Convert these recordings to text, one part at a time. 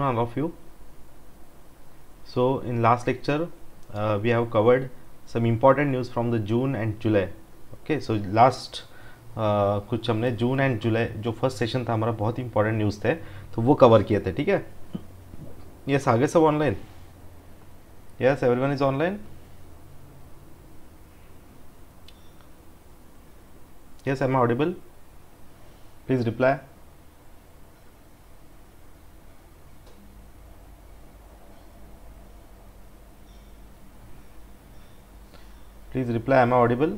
all of you so in last lecture uh, we have covered some important news from the June and July okay so last Uh, कुछ हमने जून and जुलाई जो first session था हमारा बहुत important news थे तो वो cover किए थे ठीक है ये आगे सब online yes everyone is online yes am audible please reply please reply am i audible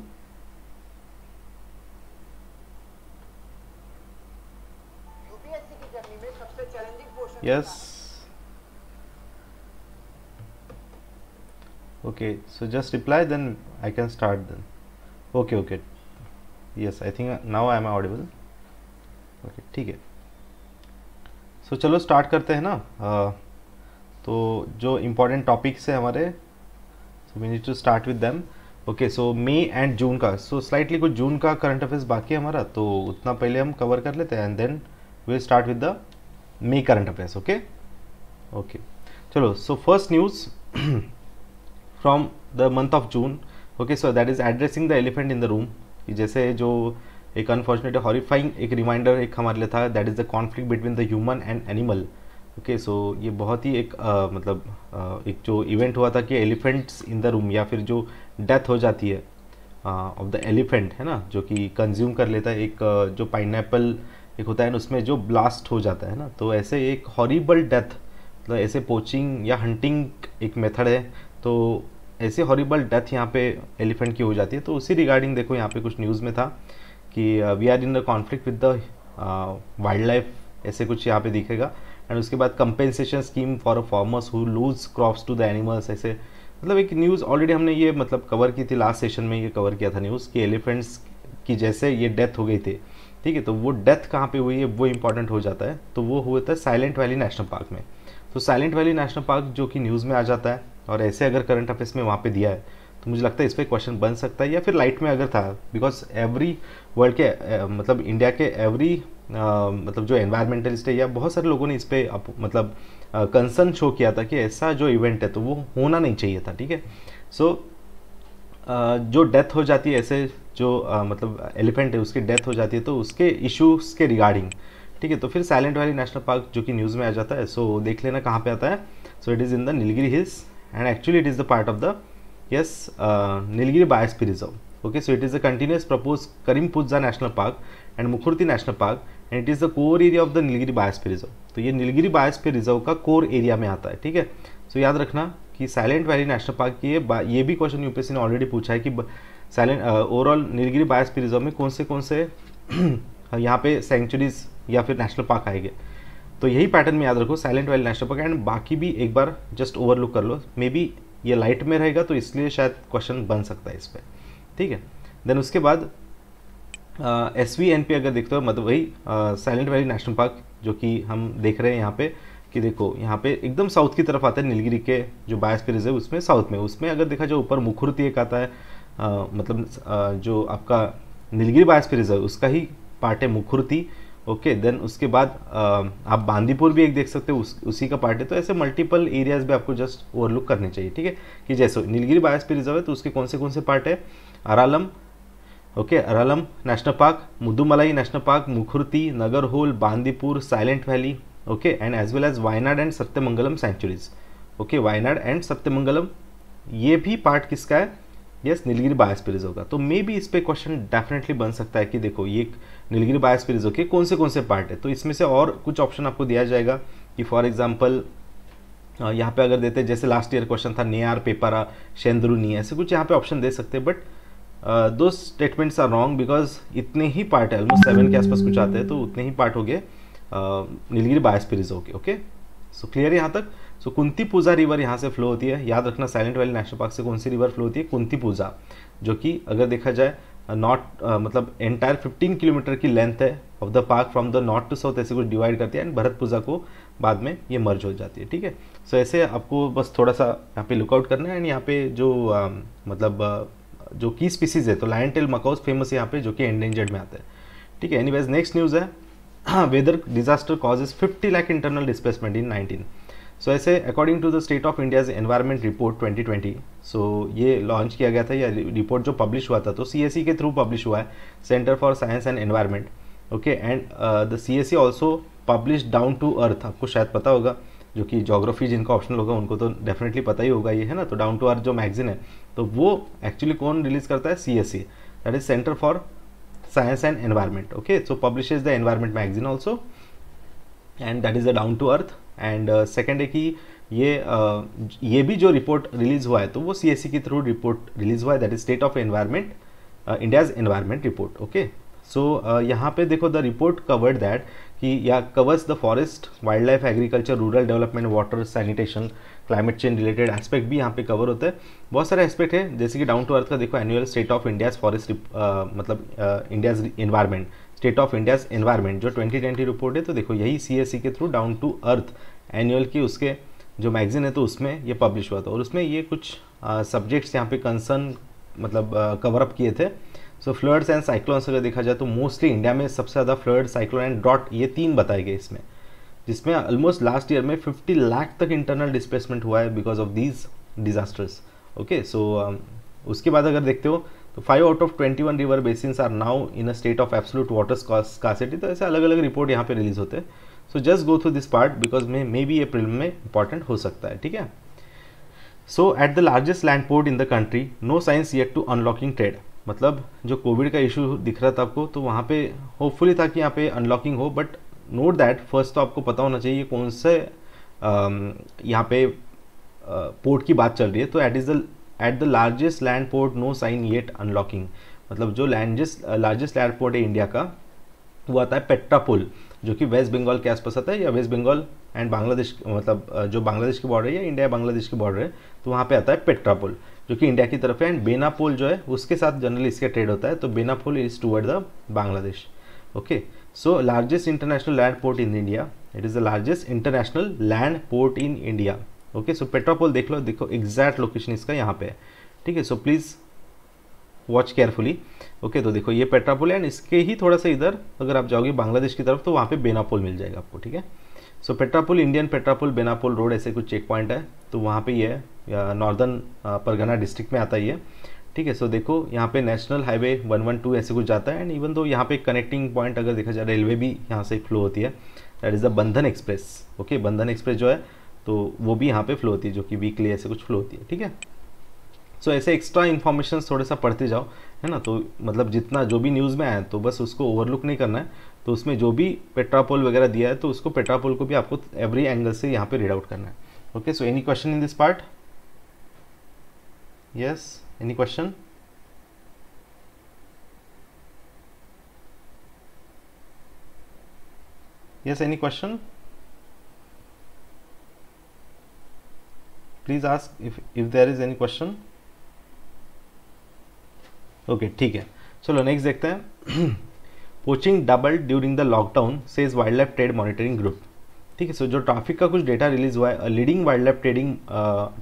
yes okay so just reply then i can start then okay okay yes i think now i am audible okay ठीक है so so, चलो start करते हैं ना आ, तो जो important topics है हमारे so we need to start with them okay so May and June का सो so, स्लाइटली कुछ जून का करंट अफेयर्स बाकी है हमारा तो उतना पहले हम कवर कर लेते हैं and then we start with the May current affairs okay okay चलो so first news from the month of June okay so that is addressing the elephant in the room जैसे जो एक अनफॉर्चुनेट हॉरीफाइंग एक reminder एक हमारे लिए था that is the conflict between the human and animal okay so ये बहुत ही एक uh, मतलब uh, एक जो इवेंट हुआ था कि एलिफेंट्स इन द रूम या फिर जो डेथ हो जाती है ऑफ द एलिफेंट है ना जो कि कंज्यूम कर लेता है एक जो पाइन एक होता है ना उसमें जो ब्लास्ट हो जाता है ना तो ऐसे एक हॉरिबल डेथ मतलब ऐसे पोचिंग या हंटिंग एक मेथड है तो ऐसे हॉरिबल डेथ यहाँ पे एलिफेंट की हो जाती है तो उसी रिगार्डिंग देखो यहाँ पे कुछ न्यूज़ में था कि we are in the conflict with the wild life ऐसे कुछ यहाँ पे दिखेगा एंड उसके बाद compensation scheme for farmers who lose crops to the animals ऐसे मतलब एक न्यूज़ ऑलरेडी हमने ये मतलब कवर की थी लास्ट सेशन में ये कवर किया था न्यूज़ कि एलिफेंट्स की जैसे ये डेथ हो गई थी ठीक है तो वो डेथ कहाँ पे हुई है वो इंपॉर्टेंट हो जाता है तो वो हुआ था साइलेंट वैली नेशनल पार्क में तो साइलेंट वैली नेशनल पार्क जो कि न्यूज़ में आ जाता है और ऐसे अगर करंट अफेयर्स में वहाँ पर दिया है मुझे लगता है इस पर क्वेश्चन बन सकता है या फिर लाइट में अगर था बिकॉज एवरी वर्ल्ड के मतलब इंडिया के एवरी मतलब जो एनवायरमेंटलिस्ट है या बहुत सारे लोगों ने इस पर मतलब कंसर्न शो किया था कि ऐसा जो इवेंट है तो वो होना नहीं चाहिए था ठीक है सो जो डेथ हो जाती है ऐसे जो मतलब एलिफेंट है उसकी डेथ हो जाती है तो उसके इश्यूज के रिगार्डिंग ठीक है तो फिर साइलेंट वैली नेशनल पार्क जो कि न्यूज़ में आ जाता है सो देख लेना कहाँ पे आता है so it is in the Nilgiri hills and actually it is the part of the yes uh, nilgiri reserve okay so it is a a propose करीम karimpuja national park and Mukurthi national park and it is the core area of the Nilgiri biosphere reserve तो ये Nilgiri biosphere reserve का core area में आता है ठीक है सो याद रखना कि साइलेंट वैली नेशनल पार्क की ये भी क्वेश्चन यूपीएससी ने ऑलरेडी पूछा है कि silent overall Nilgiri biosphere reserve में कौन से कौन से यहाँ पे सेंचुरीज या फिर नेशनल पार्क आएंगे तो यही पैटर्न में याद रखो silent valley national park and बाकी भी एक बार जस्ट ओवरलुक कर लो मे बी ये लाइट में रहेगा तो इसलिए शायद क्वेश्चन बन सकता है इस पर ठीक है देन उसके बाद एस वी एन पी अगर देखते हो मतलब वही साइलेंट वैली नेशनल पार्क जो कि हम देख रहे हैं यहाँ पे कि देखो यहाँ पे एकदम साउथ की तरफ आता है नीलगिरी के जो बायोस्फीयर रिजर्व उसमें साउथ में उसमें अगर देखा जाए ऊपर मुखुरती एक आता है आ, मतलब आ, जो आपका नीलगिरी बायोस्फीयर रिजर्व उसका ही पार्ट है मुखुरती ओके देन उसके बाद आप बांदीपुर भी एक देख सकते हो उस, उसी का पार्ट है तो ऐसे मल्टीपल एरियाज भी आपको जस्ट ओवरलुक करने चाहिए ठीक है कि जैसे नीलगिरी बायोस्फीयर रिजर्व है तो उसके कौन से कौन से पार्ट है Aralam okay okay, Aralam national park Mudumalai national park Mukurthi whole Bandipur silent valley okay and as well as Wayanad and Sathyamangalam sanctuaries okay Wayanad and Sathyamangalam ये भी पार्ट किसका है यस नीलगिरी बायोस्फीयर रिजर्व का तो मे बी इस पर क्वेश्चन डेफिनेटली बन सकता है कि देखो ये नीलगिरी बायोस्फीयर इज ओके कौन से कौन से पार्ट है तो इसमें से और कुछ ऑप्शन आपको दिया जाएगा कि फॉर एग्जाम्पल यहाँ पे अगर देते जैसे लास्ट ईयर क्वेश्चन था नेयार पेपारा शेंद्रूनी ऐसे कुछ यहाँ पे ऑप्शन दे सकते हैं बट दो स्टेटमेंट्स आर रॉन्ग बिकॉज इतने ही पार्ट है ऑलमोस्ट सेवन के आसपास कुछ आते हैं तो उतने ही पार्ट हो गए Nilgiri biospheres okay okay so clear यहाँ तक so so, Kunthipuzha river यहाँ से फ्लो होती है याद रखना साइलेंट वैली नेशनल पार्क से कौन सी रिवर फ्लो होती है कुंती पूजा जो कि अगर देखा जाए नॉर्थ uh, uh, मतलब एंटायर 15 किलोमीटर की लेंथ है of the park from the north to south ऐसे कुछ डिवाइड करती है एंड भरत पूजा को बाद में ये मर्ज हो जाती है ठीक है सो ऐसे आपको बस थोड़ा सा यहाँ पे लुकआउट करना है एंड यहाँ पे जो uh, मतलब uh, जो की स्पीसीज है तो लाइन टेल मकाउस फेमस यहाँ पे जो कि एंडेंजर्ड में आता है ठीक है एनी नेक्स्ट न्यूज़ है weather disaster causes fifty lakh internal displacement in nineteen so ऐसे according to the state of India's environment report 2020 so ये लॉन्च किया गया था या रिपोर्ट जो पब्लिश हुआ था तो सी e के थ्रू पब्लिश हुआ है centre for science and environment okay and the C S C also publish down to earth आपको शायद पता होगा जो कि जोग्राफी जिनका ऑप्शनल होगा उनको तो डेफिनेटली पता ही होगा ये है ना तो डाउन टू अर्थ जो मैगजीन है तो वो एक्चुअली कौन रिलीज करता है C S C that is centre for science and environment okay so publish is the environment magazine also and that is the down to earth and second uh, है कि ये uh, ये भी जो report release हुआ है तो वो सी e के थ्रू रिपोर्ट रिलीज हुआ है that is state of environment India's environment report okay so यहाँ पे देखो द रिपोर्ट कवर्ड दैट कि या covers the forest wild life agriculture rural development water sanitation climate change related aspect भी यहाँ पे कवर होते हैं बहुत सारे एस्पेक्ट है जैसे कि डाउन टू अर्थ का देखो annual state of India's forest मतलब India's uh, environment state of India's environment जो 2020 रिपोर्ट है तो देखो यही सी e के through down to earth annual की उसके जो मैगजीन है तो उसमें ये पब्लिश हुआ था और उसमें ये कुछ सब्जेक्ट्स यहाँ पे कंसर्न मतलब कवरअप किए थे सो फ्लड्स एंड साइक्लोन्स अगर देखा जाए तो मोस्टली इंडिया में सबसे ज़्यादा फ्लड साइक्लोन एंड ड्रॉट ये तीन बताए गए इसमें जिसमें ऑलमोस्ट लास्ट ईयर में 50 लाख तक इंटरनल डिस्प्लेसमेंट हुआ है because of these disasters okay so उसके बाद अगर देखते हो तो five out of twenty one river basins are now in a state of absolute water scarcity तो ऐसे अलग अलग रिपोर्ट यहाँ पे रिलीज होते हैं so just go through this part because may may be ये में इंपॉर्टेंट हो सकता है ठीक है so at the largest land port in the country no signs yet to unlocking trade मतलब जो कोविड का इशू दिख रहा था आपको तो वहाँ पे होपफुली था कि यहाँ पे अनलॉकिंग हो बट नोट दैट फर्स्ट तो आपको पता होना चाहिए कौन से यहाँ पे पोर्ट की बात चल रही है तो at is the at the largest land port no sign yet unlocking मतलब जो लैंडेस्ट लार्जेस्ट लैंड पोर्ट है इंडिया का वो आता है पेट्रापुल जो कि वेस्ट बंगाल के आसपास आता है या वेस्ट बंगाल एंड बांग्लादेश मतलब जो बांग्लादेश की बॉर्डर है या इंडिया बांग्लादेश की बॉर्डर है तो वहाँ पे आता है पेट्रापुल जो कि इंडिया की तरफ है एंड बेनापुल जो है उसके साथ जनरली इसका ट्रेड होता है तो pull is toward the Bangladesh okay so largest international land port in India it is the largest international land port in India okay so Petrapole देख लो देखो एग्जैक्ट लोकेशन इसका यहाँ पे है ठीक है so please watch carefully okay तो देखो ये पेट्रापोल एंड इसके ही थोड़ा सा इधर अगर आप जाओगे बांग्लादेश की तरफ तो वहाँ पे बेनापोल मिल जाएगा आपको ठीक है so Petrapole Indian Petrapole Benapole road ऐसे कुछ चेक पॉइंट है तो वहाँ पे ये नॉर्दर्न परगना डिस्ट्रिक्ट में आता ही है ठीक है सो देखो यहाँ पे नेशनल हाईवे 112 ऐसे कुछ जाता है एंड इवन दो यहाँ पे कनेक्टिंग पॉइंट अगर देखा जाए रेलवे भी यहाँ से फ्लो होती है that is the Bandhan express okay Bandhan express जो है तो वो भी यहाँ पे फ्लो होती है जो कि वीकली ऐसे कुछ फ्लो होती है ठीक है सो so, ऐसे एक्स्ट्रा इन्फॉर्मेशन थोड़े सा पढ़ते जाओ है ना तो मतलब जितना जो भी न्यूज़ में आया तो बस उसको ओवरलुक नहीं करना है तो उसमें जो भी पेट्रापोल वगैरह दिया है तो उसको पेट्रापोल को भी आपको एवरी एंगल से यहाँ पे रीड आउट करना है okay so any question in this part yes any question yes any question please ask if if there is any question okay ठीक है चलो नेक्स्ट देखते हैं poaching double during the lockdown से is wild life trade monitoring group ठीक है सो जो traffic का कुछ डेटा रिलीज हुआ है leading wild life trading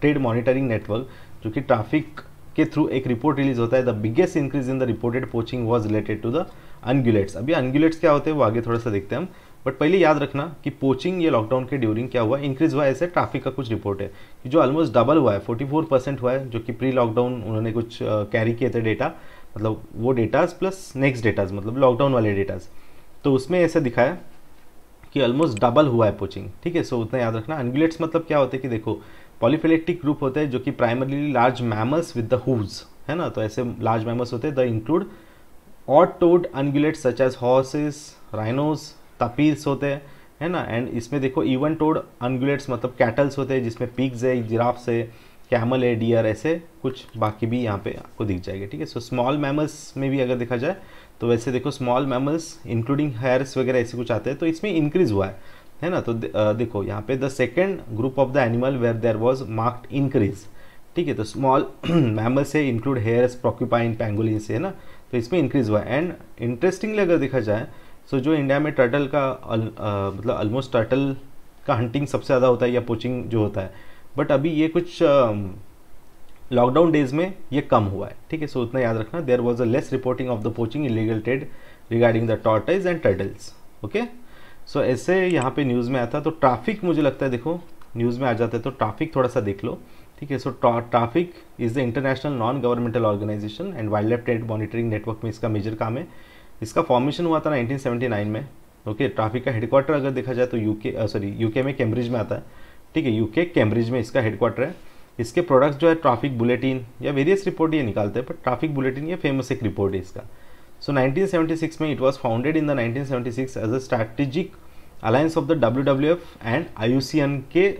trade monitoring network जो कि ट्रैफिक के थ्रू एक रिपोर्ट रिलीज होता है the biggest increase in the reported poaching was related to the ungulates अभी अनगुलेट्स क्या होते हैं वो आगे थोड़ा सा देखते हैं हम बट पहले याद रखना कि पोचिंग ये लॉकडाउन के ड्यूरिंग क्या हुआ इंक्रीज हुआ ऐसे ट्रैफिक का कुछ रिपोर्ट है कि जो ऑलमोस्ट डबल हुआ है 44 परसेंट हुआ है जो कि प्री लॉकडाउन उन्होंने कुछ कैरी किए थे डेटा मतलब वो डेटाज प्लस नेक्स्ट डेटाज मतलब लॉकडाउन वाले डेटाज तो उसमें ऐसा दिखाया कि ऑलमोस्ट डबल हुआ है पोचिंग ठीक है सो उतना याद रखना अनगुलेट्स मतलब क्या होते हैं कि देखो पॉलीफिलेक्टिक ग्रुप होते हैं जो कि primarily large mammals with the hooves है ना तो ऐसे लार्ज मैमल्स होते हैं the include odd toed ungulates such as horses rhinos tapirs होते हैं है ना एंड इसमें देखो इवन टोड अनगुलेट्स मतलब कैटल्स होते हैं जिसमें पिग्स है जिराफ्स है कैमल है डियर ऐसे कुछ बाकी भी यहाँ पे आपको दिख जाएगा ठीक है सो स्मॉल मैमल्स में भी अगर देखा जाए तो वैसे देखो स्मॉल मैमल्स इंक्लूडिंग हेयर्स वगैरह ऐसे कुछ आते हैं तो इसमें इंक्रीज हुआ है है ना तो दे, आ, देखो यहाँ पे the second group of the animal where there was marked increase ठीक है तो स्मॉल मैमल्स है इंक्लूड हेयर्स प्रोक्यूपाइन पेंगुलिन से है ना तो इसमें इंक्रीज हुआ है एंड इंटरेस्टिंगली अगर देखा जाए सो so, जो इंडिया में टर्टल का अल, आ, मतलब ऑलमोस्ट टर्टल का हंटिंग सबसे ज़्यादा होता है या पोचिंग जो होता है बट अभी ये कुछ लॉकडाउन डेज में ये कम हुआ है ठीक है सो उतना याद रखना there was a less reporting of the poaching illegal trade regarding the tortoise and turtles okay so ऐसे यहाँ पे न्यूज़ में आता तो ट्रैफिक मुझे लगता है देखो न्यूज़ में आ जाता है तो ट्रैफिक थोड़ा सा देख लो ठीक है so traffic is the international non governmental organisation and wild life trade monitoring network में इसका मेजर काम है इसका फॉर्मेशन हुआ था ना नाइन में ओके ट्राफिक का हेडक्वार्टर अगर देखा जाए तो यूके सॉरी यूके में कैम्ब्रिज में आता है ठीक है यूके कैम्ब्रिज में इसका हेडक्वार्टर है इसके प्रोडक्ट्स जो है ट्रैफिक बुलेटिन या वेरियस रिपोर्ट ये निकालते हैं बट ट्रैफिक बुलेटिन ये फेमस एक रिपोर्ट है इसका सो so, 1976 में it was founded in the 1976 as a strategic alliance of the W and I के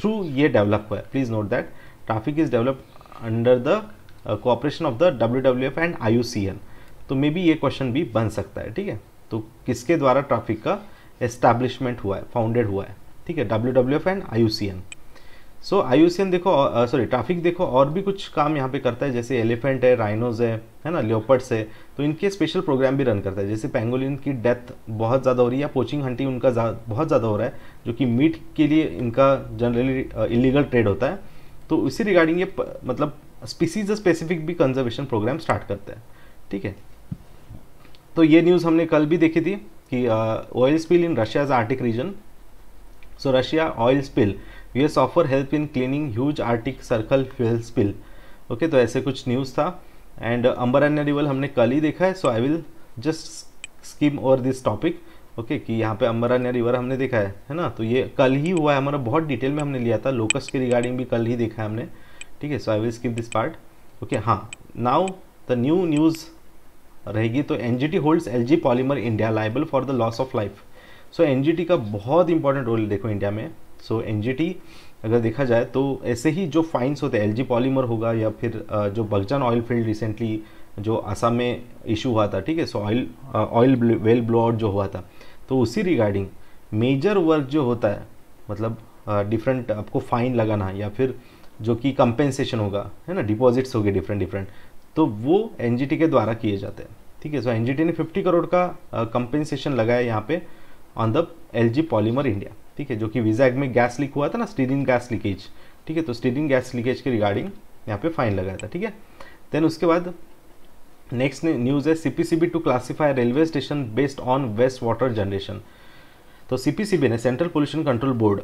थ्रू ये डेवलप हुआ है please note that traffic is develop under the cooperation of the W and I तो be ये question भी बन सकता है ठीक है तो किसके द्वारा ट्रैफिक का एस्टैब्लिशमेंट हुआ है फाउंडेड हुआ है ठीक है W W F and I so I देखो सॉरी ट्रैफिक देखो और भी कुछ काम यहाँ पे करता है जैसे एलिफेंट है राइनोज है है ना लियोपर्ड्स है तो इनके स्पेशल प्रोग्राम भी रन करता है जैसे पेंगोलिन की डेथ बहुत ज़्यादा हो रही है या पोचिंग हंटिंग उनका बहुत ज़्यादा हो रहा है जो कि मीट के लिए इनका जनरली इलीगल ट्रेड होता है तो इसी रिगार्डिंग ये मतलब स्पीसीज स्पेसिफिक भी कंजर्वेशन प्रोग्राम स्टार्ट करता है ठीक है तो ये न्यूज़ हमने कल भी देखी थी कि oil spill in Russia's Arctic region so Russia oil spill US offer help in cleaning huge Arctic circle fuel spill okay तो ऐसे कुछ न्यूज़ था एंड अम्बरान्या रिवल हमने कल ही देखा है so I will just skim over this topic okay कि यहाँ पे अम्बरान्या रिवर हमने देखा है है ना तो ये कल ही हुआ है हमारा बहुत डिटेल में हमने लिया था लोकस के रिगार्डिंग भी कल ही देखा है हमने ठीक है so I will skip this part okay हाँ नाउ द न्यू न्यूज़ रहेगी तो N G T holds L G polymer India liable for the loss of life so N G T का बहुत इंपॉर्टेंट रोल देखो India में सो N G T अगर देखा जाए तो ऐसे ही जो फाइन्स होते हैं एल जी पॉलीमर होगा या फिर जो बगजान ऑयल फील्ड रिसेंटली जो आसाम में इशू हुआ था ठीक है so oil oil well blow out जो हुआ था तो उसी रिगार्डिंग मेजर वर्क जो होता है मतलब डिफरेंट आपको फाइन लगाना या फिर जो कि कंपेंसेशन होगा है ना डिपॉजिट्स होगी डिफरेंट डिफरेंट तो वो एन के द्वारा किए जाते हैं ठीक है सो एन ने फिफ्टी करोड़ का कंपेंसेशन लगाया यहाँ पे on the L polymer India ठीक है जो कि विजैग में गैस लीक हुआ था ना स्टीरिन गैस लीकेज ठीक है तो स्टीरिन गैस लीकेज के रिगार्डिंग यहाँ पे फाइन लगाया था ठीक है देन उसके बाद नेक्स्ट न्यूज़ है CPCB to classify railway station based on waste water generation तो सीपीसीबी ने सेंट्रल पोल्यूशन कंट्रोल बोर्ड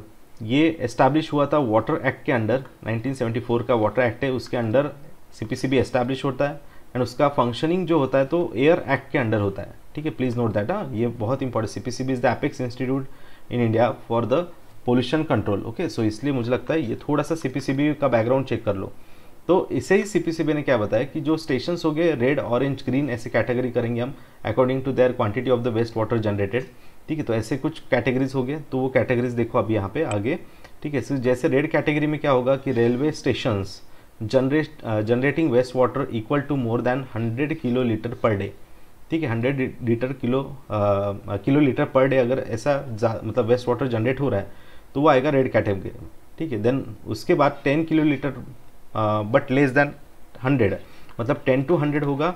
ये एस्टैब्लिश हुआ था वाटर एक्ट के अंडर 1974 का वाटर एक्ट है उसके अंडर सीपीसीबी एस्टैब्लिश होता है एंड उसका फंक्शनिंग जो होता है तो एयर एक्ट के अंडर होता है ठीक है प्लीज़ नोट दैट हाँ ये बहुत important C P C B is the apex institute in India for the pollution control okay so इसलिए मुझे लगता है ये थोड़ा सा सी पी सी बी का बैकग्राउंड चेक कर लो तो इसे ही सी पी सी बी ने क्या बताया कि जो स्टेशन हो गए रेड ऑरेंज ग्रीन ऐसे कैटेगरी करेंगे हम according to their quantity of the waste water generated ठीक है तो ऐसे कुछ कैटेगरीज हो गए तो वो कैटेगरीज देखो अब यहाँ पे आगे ठीक है जैसे रेड कैटेगरी में क्या होगा कि railway stations generate generating waste water equal to more than 100 kilo litre per day ठीक है hundred litre kilo kilo litre per day अगर ऐसा मतलब वेस्ट वाटर जनरेट हो रहा है तो वो आएगा रेड कैटेगरी ठीक है देन उसके बाद ten kilo litre but less than hundred मतलब टेन टू हंड्रेड होगा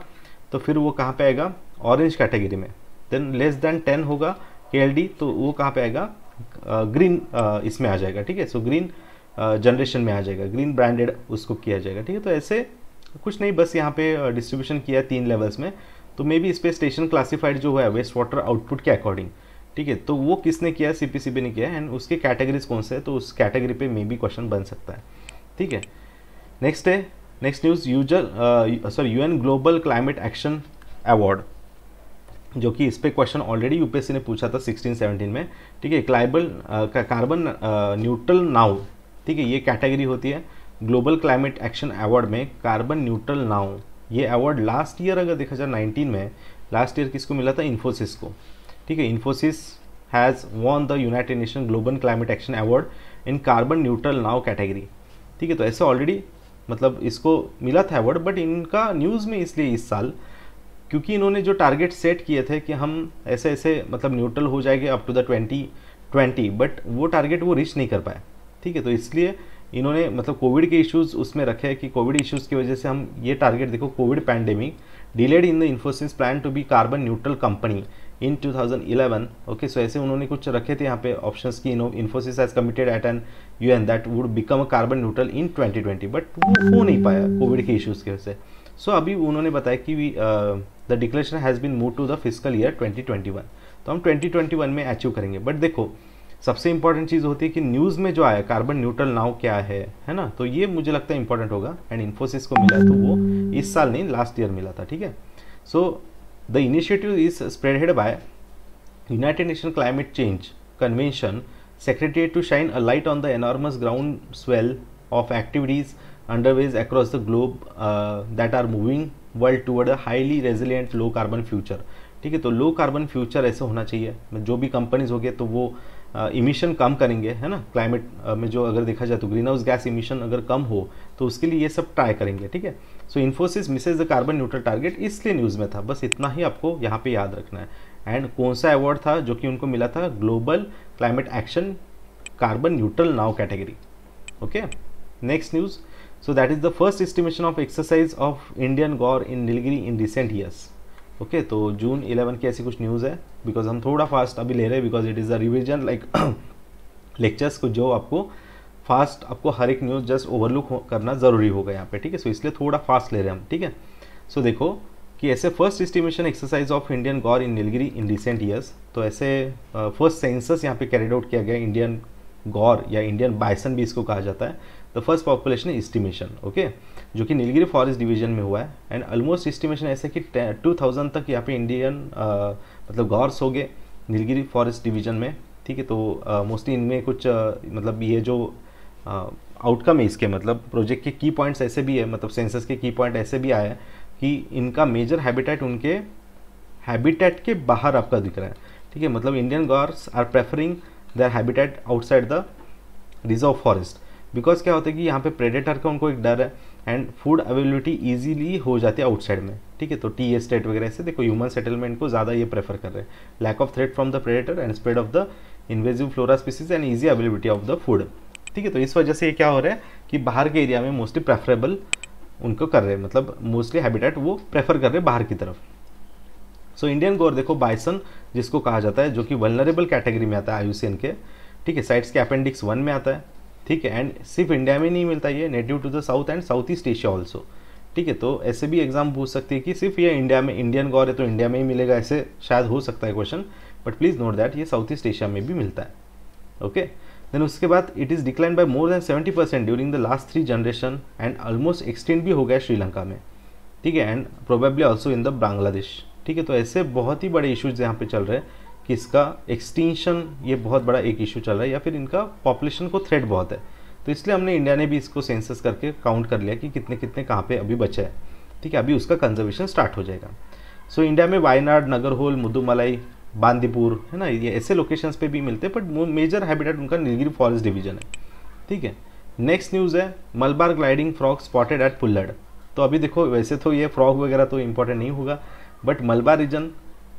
तो फिर वो कहाँ पे आएगा ऑरेंज कैटेगरी में देन लेस देन टेन होगा के तो वो कहाँ पर आएगा ग्रीन uh, uh, इसमें आ जाएगा ठीक है सो ग्रीन जनरेशन में आ जाएगा ग्रीन ब्रांडेड उसको किया जाएगा ठीक है तो ऐसे कुछ नहीं बस यहाँ पे डिस्ट्रीब्यूशन किया है तीन लेवल्स में तो मे बी इस पर स्टेशन क्लासीफाइड जो है वेस्ट वाटर आउटपुट के अकॉर्डिंग ठीक है तो वो किसने किया सीपीसीबी ने किया है एंड उसके कैटेगरीज कौन से है तो उस कैटेगरी पे मे बी क्वेश्चन बन सकता है ठीक है नेक्स्ट है next news user sorry UN global climate action award जो कि इस पर क्वेश्चन ऑलरेडी यूपीएससी ने पूछा था 16-17 में ठीक है क्लाइबल कार्बन न्यूट्रल नाउ ठीक है ये कैटेगरी होती है ग्लोबल क्लाइमेट एक्शन अवार्ड में कार्बन न्यूट्रल नाउ ये अवार्ड लास्ट ईयर अगर देखा जाए नाइनटीन में लास्ट ईयर किसको मिला था इन्फोसिस को ठीक है Infosys has won the United Nation global climate action award in carbon neutral now category ठीक है तो ऐसे ऑलरेडी मतलब इसको मिला था अवार्ड बट इनका न्यूज़ में इसलिए इस साल क्योंकि इन्होंने जो टारगेट सेट किए थे कि हम ऐसे ऐसे मतलब न्यूट्रल हो जाएंगे up to the twenty twenty but वो टारगेट वो रीच नहीं कर पाए ठीक है तो इसलिए इन्होंने मतलब कोविड के इश्यूज उसमें रखे हैं कि कोविड इश्यूज की वजह से हम ये टारगेट देखो covid pandemic delayed in the Infosys plan to be carbon neutral company in 2011 okay so ऐसे उन्होंने कुछ रखे थे यहाँ पे ऑप्शन की इनो Infosys as committed at an U N that would become a carbon neutral in 2020 but वो हो नहीं पाया कोविड के इश्यूज की वजह से सो so, अभी उन्होंने बताया कि the declaration has been move to the physical year 2021 तो हम 2021 में अचीव करेंगे बट देखो सबसे इंपॉर्टेंट चीज़ होती है कि न्यूज़ में जो आया कार्बन न्यूट्रल नाव क्या है है ना तो ये मुझे लगता है इंपॉर्टेंट होगा एंड इन्फोसिस को मिला तो वो इस साल नहीं लास्ट ईयर मिला था ठीक है so the initiative is spreaded by United Nation climate change convention secretary to shine a light on the enormous ground swell of activities underways across the globe that are moving world toward a highly resilient low carbon future ठीक है तो लो carbon future ऐसे होना चाहिए जो भी companies हो गए तो वो इमिशन कम करेंगे है ना क्लाइमेट में जो अगर देखा जाए तो ग्रीन हाउस गैस इमिशन अगर कम हो तो उसके लिए ये सब ट्राई करेंगे ठीक है so Infosys misses the carbon neutral target इसलिए न्यूज़ में था बस इतना ही आपको यहाँ पे याद रखना है एंड कौन सा अवार्ड था जो कि उनको मिला था global climate action carbon neutral now category okay next news so that is the first estimation of exercise of Indian gaur in Nilgiri in recent years okay तो जून इलेवन की ऐसी कुछ न्यूज़ है बिकॉज हम थोड़ा फास्ट अभी ले रहे हैं because it is a revision like lectures को जो आपको फास्ट आपको हर एक न्यूज़ जस्ट ओवरलुक करना ज़रूरी होगा यहाँ पे ठीक है सो इसलिए थोड़ा फास्ट ले रहे हैं हम ठीक है सो देखो कि ऐसे first estimation exercise of Indian gaur in Nilgiri in recent years तो ऐसे फर्स्ट सेंसस यहाँ पे कैरिड आउट किया गया इंडियन गौर या इंडियन बाइसन भी इसको कहा जाता है the first population estimation okay जो कि नीलगिरी फॉरेस्ट डिवीजन में हुआ है एंड ऑलमोस्ट एस्टिमेशन ऐसे कि टू थाउजेंड तक यहाँ पे इंडियन मतलब गॉर्स हो गए नीलगिरी फॉरेस्ट डिवीजन में ठीक है तो मोस्टली इनमें कुछ आ, मतलब ये जो आउटकम है इसके मतलब प्रोजेक्ट के की पॉइंट्स ऐसे भी है मतलब सेंसस के की पॉइंट ऐसे भी आए कि इनका मेजर हैबिटेट उनके हैबिटेट के बाहर आपका दिख रहा है ठीक है मतलब Indian gaurs are preferring their habitat outside the reserve forest because क्या होता है कि यहाँ पे प्रेडेटर का उनको एक डर है एंड फूड अवेलेबिलिटी ईजिली हो जाती है आउटसाइड में ठीक है तो टी ए स्टेट वगैरह से देखो ह्यूमन सेटलमेंट को ज़्यादा ये प्रेफर कर रहे हैं lack of threat from the predator and spread of the invasive flora species and easy availability of the food ठीक है तो इस वजह से ये क्या हो रहा है कि बाहर के एरिया में मोस्टली प्रेफरेबल उनको कर रहे हैं मतलब मोस्टली हैबिटेट वो प्रेफर कर रहे हैं बाहर की तरफ सो इंडियन गोर देखो बाइसन जिसको कहा जाता है जो कि वलनरेबल कैटेगरी में आता है आयुसियन के ठीक है साइड्स के अपेंडिक्स वन में आता है ठीक है एंड सिर्फ इंडिया में नहीं मिलता ये native to the south and south east Asia also ठीक है तो ऐसे भी एग्जाम पूछ सकती है कि सिर्फ ये इंडिया में इंडियन गौर है तो इंडिया में ही मिलेगा ऐसे शायद हो सकता है question but please note that ये साउथ ईस्ट एशिया में भी मिलता है ओके देन उसके बाद it is decline by more than seventy percent during the last three generation and almost extend भी हो गया श्रीलंका में ठीक है and probably also in the Bangladesh ठीक है तो ऐसे बहुत ही बड़े इश्यूज यहाँ पे चल रहे हैं कि इसका एक्सटेंशन ये बहुत बड़ा एक इशू चल रहा है या फिर इनका पॉपुलेशन को थ्रेड बहुत है तो इसलिए हमने इंडिया ने भी इसको सेंसस करके काउंट कर लिया कि कितने कितने कहाँ पे अभी बचे हैं ठीक है अभी उसका कंजर्वेशन स्टार्ट हो जाएगा सो so, इंडिया में वायनाड नगरहोल मुदुमलाई बांदीपुर है ना ये ऐसे लोकेशंस पे भी मिलते हैं बट मेजर हैबिटेट उनका नीलगिरी फॉरेस्ट डिवीजन है ठीक है नेक्स्ट न्यूज़ है Malabar gliding frog spotted at Pullad तो अभी देखो वैसे तो ये फ्रॉग वगैरह तो इंपॉर्टेंट नहीं होगा बट मलबार रीजन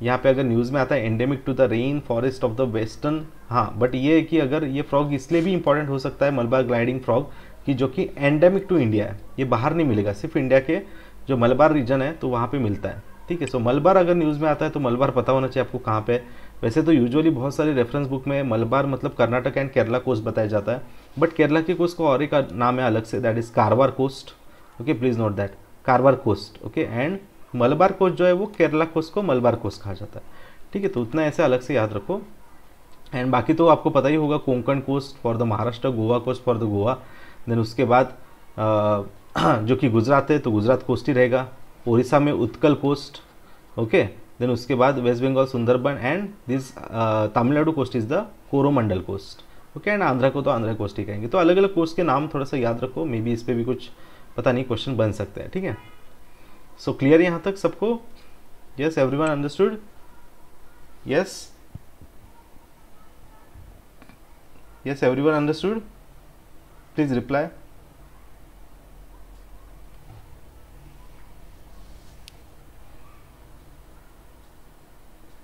यहाँ पे अगर न्यूज़ में आता है endemic to the rain forest of the western हाँ बट ये है कि अगर ये फ्रॉग इसलिए भी इंपॉर्टेंट हो सकता है मलबार ग्लाइडिंग फ्रॉग कि जो कि एंडेमिक टू इंडिया है ये बाहर नहीं मिलेगा सिर्फ इंडिया के जो मलबार रीजन है तो वहाँ पर मिलता है ठीक है सो मलबार अगर न्यूज़ में आता है तो मलबार पता होना चाहिए आपको कहाँ पे वैसे तो यूजुअली बहुत सारे रेफरेंस बुक में मलबार मतलब कर्नाटक एंड केरला कोस्ट बताया जाता है बट केरला के कोस्ट का और एक नाम है अलग से that is Karwar coast okay please note that Karwar coast okay and Malabar coast जो है वो केरला कोस्ट को मलबार कोस्ट कहा जाता है ठीक है तो उतना ऐसे अलग से याद रखो एंड बाकी तो आपको पता ही होगा Konkan coast for the Maharashtra Goa coast for the Goa then उसके बाद जो कि गुजरात है तो गुजरात कोस्ट ही रहेगा उड़ीसा में उत्कल कोस्ट ओके देन उसके बाद West Bengal Sundarban and this Tamil Nadu coast is the Coromandel coast okay and Andhra को तो आंध्रा कोस्ट ही कहेंगे तो अलग अलग कोस्ट के नाम थोड़ा सा याद रखो मे बी इस पर भी कुछ पता नहीं क्वेश्चन बन सकता है ठीक है सो क्लियर यहां तक सबको yes everyone understood yes yes everyone understood please reply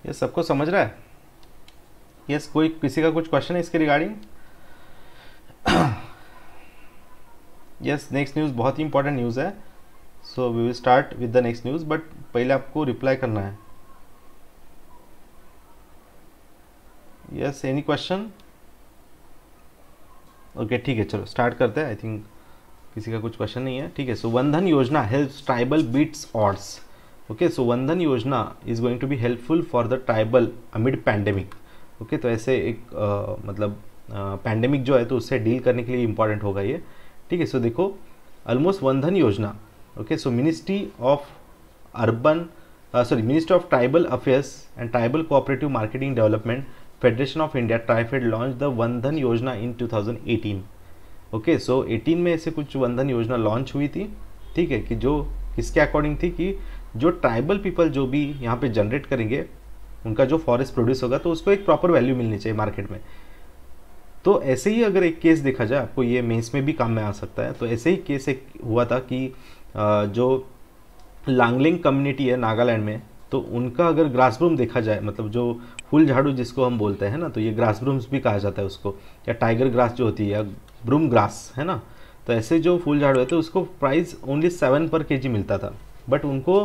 yes सबको समझ रहा है यस yes, कोई किसी का कुछ क्वेश्चन है इसके रिगार्डिंग यस नेक्स्ट न्यूज़ बहुत ही इंपॉर्टेंट न्यूज़ है so we will start with the next news but पहले आपको रिप्लाई करना है यस एनी क्वेश्चन ओके ठीक है चलो स्टार्ट करते हैं आई थिंक किसी का कुछ क्वेश्चन नहीं है ठीक है सो Van Dhan Yojana helps tribal beats odds okay so Van Dhan Yojana is going to be helpful for the tribal amid pandemic okay तो ऐसे एक uh, मतलब पैंडेमिक जो है तो उससे डील करने के लिए इंपॉर्टेंट होगा ये ठीक है सो देखो ऑलमोस्ट वन धन योजना okay so ministry of urban uh, sorry ministry of tribal affairs and tribal cooperative marketing development federation of india trifed launched the vandhan yojana in 2018 okay so 18 mein aise kuch vandhan yojana launch hui thi theek hai ki jo kiske according thi ki जो tribal people जो भी यहाँ पे generate करेंगे उनका जो forest produce होगा तो उसको एक प्रॉपर वैल्यू मिलनी चाहिए मार्केट में तो ऐसे ही अगर एक केस देखा जाए आपको ये मेंस में भी काम में आ सकता है तो ऐसे ही केस एक हुआ था कि जो लांगलिंग कम्युनिटी है नागालैंड में तो उनका अगर ग्रासब्रूम देखा जाए मतलब जो फूल झाड़ू जिसको हम बोलते हैं ना तो ये ग्रासब्रूम्स भी कहा जाता है उसको या टाइगर ग्रास जो होती है या ब्रूम ग्रास है ना तो ऐसे जो फूल झाड़ू है तो उसको प्राइस ओनली सेवन पर के मिलता था बट उनको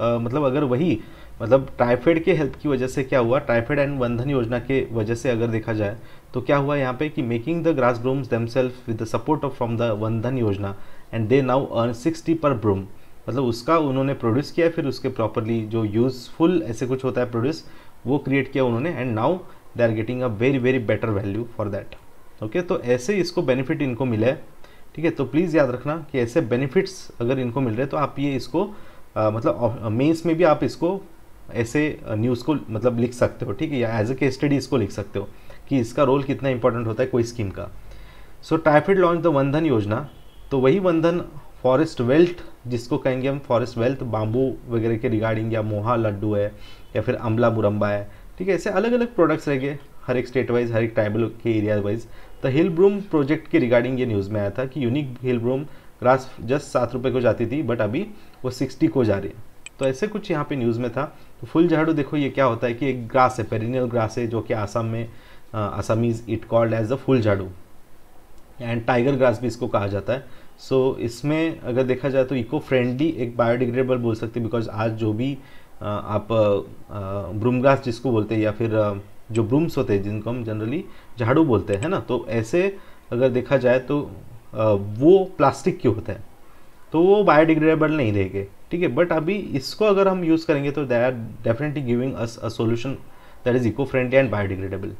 आ, मतलब अगर वही मतलब टाइफाइड के हेल्प की वजह से क्या हुआ टाइफाइड एंड बंधन योजना के वजह से अगर देखा जाए तो क्या हुआ यहाँ पे कि making the grass brooms themselves with the support of from the Van Dhan Yojana and they now earn sixty per broom मतलब उसका उन्होंने प्रोड्यूस किया फिर उसके प्रॉपरली जो यूजफुल ऐसे कुछ होता है प्रोड्यूस वो क्रिएट किया उन्होंने and now they are getting a very very better value for that okay तो ऐसे इसको बेनिफिट इनको मिले ठीक है तो प्लीज़ याद रखना कि ऐसे बेनिफिट्स अगर इनको मिल रहे तो आप ये इसको आ, मतलब मेंस में भी आप इसको ऐसे न्यूज़ को मतलब लिख सकते हो ठीक है या एज ए के स्टडी इसको लिख सकते हो कि इसका रोल कितना इंपॉर्टेंट होता है कोई स्कीम का so TRIFED launch the Van Dhan Yojana तो वही बंधन फॉरेस्ट वेल्थ जिसको कहेंगे हम फॉरेस्ट वेल्थ बाम्बू वगैरह के रिगार्डिंग या मोहा लड्डू है या फिर अम्बला मुरम्बा है ठीक है ऐसे अलग अलग प्रोडक्ट्स रहेंगे हर एक स्टेट वाइज हर एक ट्राइबल के एरिया वाइज तो हिल ब्रूम प्रोजेक्ट के रिगार्डिंग ये न्यूज़ में आया था कि unique hill broom grass just सात रुपये को जाती थी बट अभी वो सिक्सटी को जा रही है तो ऐसे कुछ यहाँ पे न्यूज़ में था तो फुल झाड़ू देखो ये क्या होता है कि एक ग्रास है पेरिनियल ग्रास है जो कि आसाम में Assamese it called as a phool jhadu and tiger grass भी इसको कहा जाता है सो so, इसमें अगर देखा जाए तो इको फ्रेंडली एक बायोडिग्रेडेबल बोल सकते हैं बिकॉज आज जो भी आप ब्रूमगास जिसको बोलते हैं या फिर जो ब्रूम्स होते हैं जिनको हम जनरली झाड़ू बोलते हैं ना तो ऐसे अगर देखा जाए तो वो प्लास्टिक के होते हैं तो वो बायोडिग्रेडेबल नहीं रहेंगे ठीक है बट अभी इसको अगर हम यूज़ करेंगे तो they are definitely giving us a solution that is eco friendly and biodegradable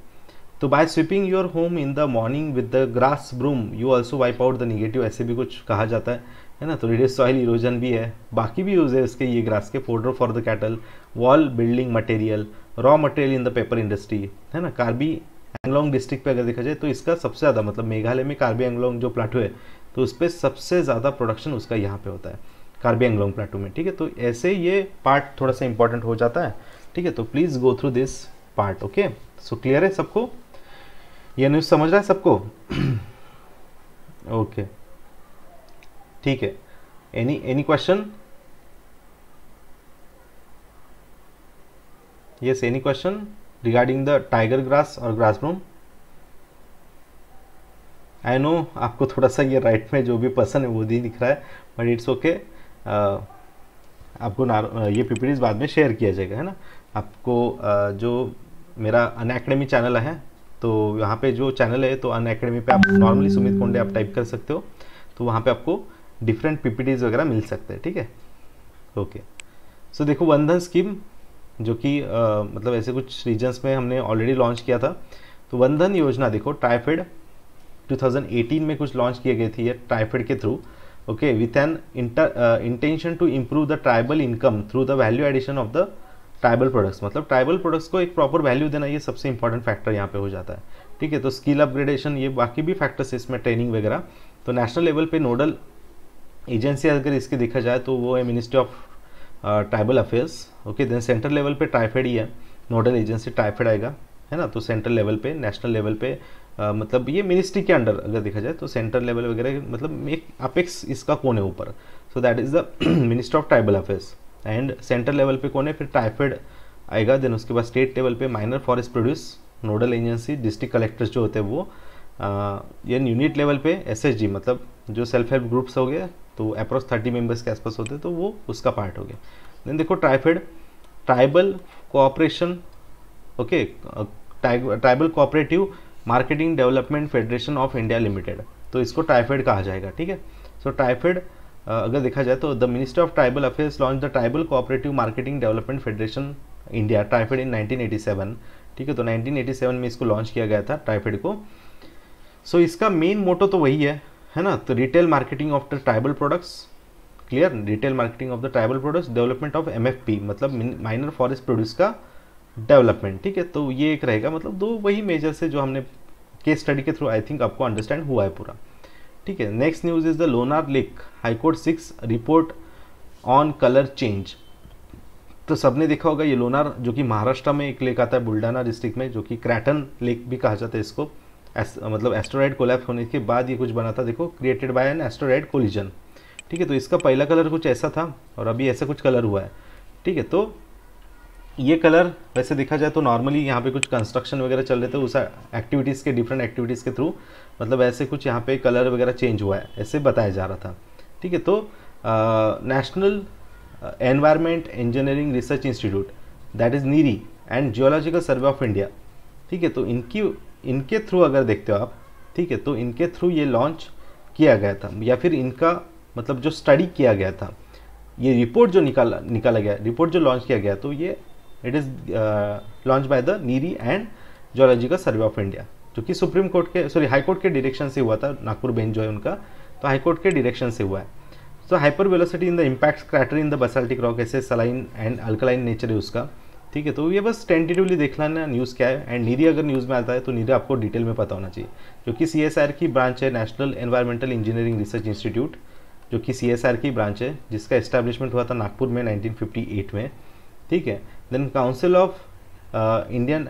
तो by sweeping your home in the morning with the grass broom you also wipe out the negative ऐसे भी कुछ कहा जाता है है ना तो रिड्यूस सॉइल इरोजन भी है बाकी भी यूज है इसके ये ग्रास के fodder for the cattle wall building material raw material in the paper industry है ना कार्बी एंगलोंग डिस्ट्रिक्ट पे अगर देखा जाए तो इसका सबसे ज़्यादा मतलब मेघालय में कार्बी एंगलोंग जो प्लाटू है तो उस पर सबसे ज़्यादा प्रोडक्शन उसका यहाँ पे होता है कार्बी एंगलोंग प्लाटू में ठीक है तो ऐसे ये पार्ट थोड़ा सा इंपॉर्टेंट हो जाता है ठीक है तो please go through this part okay so clear है सबको ये न्यूज़ समझ रहा है सबको ओके ठीक है any any question yes any question regarding the tiger grass और ग्रास ब्रूम आई नो आपको थोड़ा सा ये राइट में जो भी पर्सन है वो नहीं दिख रहा है बट इट्स ओके आपको ये पीपीडीज बाद में शेयर किया जाएगा है ना आपको uh, जो मेरा अनएकेडमी चैनल है तो यहाँ पे जो चैनल है तो अन अकेडमी पर आप नॉर्मली सुमित कोंडे आप टाइप कर सकते हो तो वहाँ पे आपको डिफरेंट पी वगैरह मिल सकते हैं ठीक है ओके सो देखो वंधन स्कीम जो कि मतलब ऐसे कुछ रीजन्स में हमने ऑलरेडी लॉन्च किया था तो वंधन योजना देखो ट्राइफेड 2018 में कुछ लॉन्च किए गए थी ये ट्राइफेड के through okay with an inter intention to improve the tribal income through the value addition of the tribal products मतलब ट्राइबल प्रोडक्ट्स को एक प्रॉपर वैल्यू देना ये सबसे इंपॉर्टेंट फैक्टर यहाँ पे हो जाता है ठीक है तो स्किल अपग्रेडेशन ये बाकी भी फैक्टर्स इसमें ट्रेनिंग वगैरह तो नेशनल लेवल पे नोडल एजेंसी अगर इसके देखा जाए तो वो है ministry of tribal affairs okay then central level पे ट्राइफेड ही है नोडल एजेंसी ट्राइफेड आएगा है ना तो सेंट्रल लेवल पे नेशनल लेवल पे uh, मतलब ये मिनिस्ट्री के अंडर अगर देखा जाए तो सेंट्रल लेवल वगैरह मतलब एक अपेक्स इसका कौन है ऊपर so that is the ministry of tribal affairs and central level पे कौन है फिर ट्राइफेड आएगा देन उसके बाद स्टेट लेवल पे minor forest produce nodal agency district collectors जो होते हैं वो यानी यूनिट लेवल पे एसएसजी मतलब जो सेल्फ हेल्प ग्रुप्स हो गए तो अप्रॉक्स थर्टी मेंबर्स के आसपास होते तो वो उसका पार्ट हो गया देन देखो TRIFED tribal cooperation okay tribal cooperative marketing development federation of India limited तो इसको ट्राइफेड कहा जाएगा ठीक है सो ट्राइफेड अगर देखा जाए तो the minister of tribal affairs launch the tribal cooperative marketing development federation India TRIFED in 1987 ठीक है तो 1987 में इसको लॉन्च किया गया था ट्राइफेड को सो so, इसका मेन मोटो तो वही है है ना तो retail marketing of the tribal products clear retail marketing of the tribal products development of M मतलब माइनर फॉरेस्ट प्रोड्यूस का डेवलपमेंट ठीक है तो ये एक रहेगा मतलब दो वही मेजर से जो हमने केस स्टडी के थ्रू आई थिंक आपको अंडरस्टैंड हुआ है पूरा ठीक है next news is the Lonar lake high court six report on colour change तो सबने देखा होगा ये लोनार जो कि महाराष्ट्र में एक लेक आता है बुल्डाना डिस्ट्रिक्ट में जो कि क्रैटन लेक भी कहा जाता है इसको एस, मतलब एस्ट्रोराइड कोलैप्स होने के बाद ये कुछ बना था देखो created by an asteroid collision ठीक है तो इसका पहला कलर कुछ ऐसा था और अभी ऐसा कुछ कलर हुआ है ठीक है तो ये कलर वैसे देखा जाए तो नॉर्मली यहाँ पे कुछ कंस्ट्रक्शन वगैरह चल रहे थे उस एक्टिविटीज़ के डिफरेंट एक्टिविटीज़ के थ्रू मतलब ऐसे कुछ यहाँ पे कलर वगैरह चेंज हुआ है ऐसे बताया जा रहा था ठीक है तो national environment engineering research institute that is NEERI and geological survey of India ठीक है तो इनकी इनके थ्रू अगर देखते हो आप ठीक है तो इनके थ्रू ये लॉन्च किया गया था या फिर इनका मतलब जो स्टडी किया गया था ये रिपोर्ट जो निकाला निकाला गया रिपोर्ट जो लॉन्च किया गया तो ये it is launch by the NEERI and geological survey of India क्योंकि सुप्रीम कोर्ट के सॉरी हाईकोर्ट के डिरेक्शन से हुआ था नागपुर बेंच जो है उनका तो हाईकोर्ट के डिरेक्शन से हुआ है so hyper velocity in the impact crater in the basaltic rock ऐसे सलाइन एंड अल्कलाइन नेचर है उसका ठीक है तो ये बस टेंटेटिवली देख लाना न्यूज़ क्या है एंड नीरी अगर न्यूज़ में आता है तो नीरी आपको डिटेल में पता होना चाहिए जो कि सी की ब्रांच है national environmental engineering research institute जो कि सी की ब्रांच है जिसका इस्टेब्लिशमेंट हुआ था नागपुर में 1958 में ठीक है then council of Indian